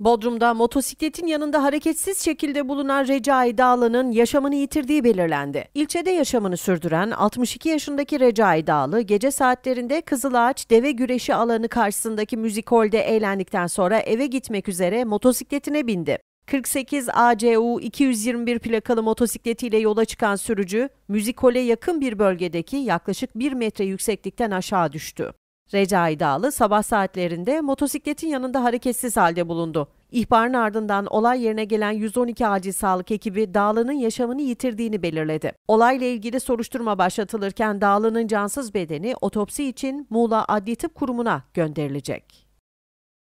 Bodrum'da motosikletin yanında hareketsiz şekilde bulunan Recai Dağlı'nın yaşamını yitirdiği belirlendi. İlçede yaşamını sürdüren 62 yaşındaki Recai Dağlı gece saatlerinde Kızılağaç deve güreşi alanı karşısındaki müzik holde eğlendikten sonra eve gitmek üzere motosikletine bindi. 48 ACU 221 plakalı motosikletiyle yola çıkan sürücü, müzik müzikole yakın bir bölgedeki yaklaşık 1 metre yükseklikten aşağı düştü. Recai Dağlı sabah saatlerinde motosikletin yanında hareketsiz halde bulundu. İhbarın ardından olay yerine gelen 112 acil sağlık ekibi Dağlı'nın yaşamını yitirdiğini belirledi. Olayla ilgili soruşturma başlatılırken Dağlı'nın cansız bedeni otopsi için Muğla Adli Tıp Kurumu'na gönderilecek.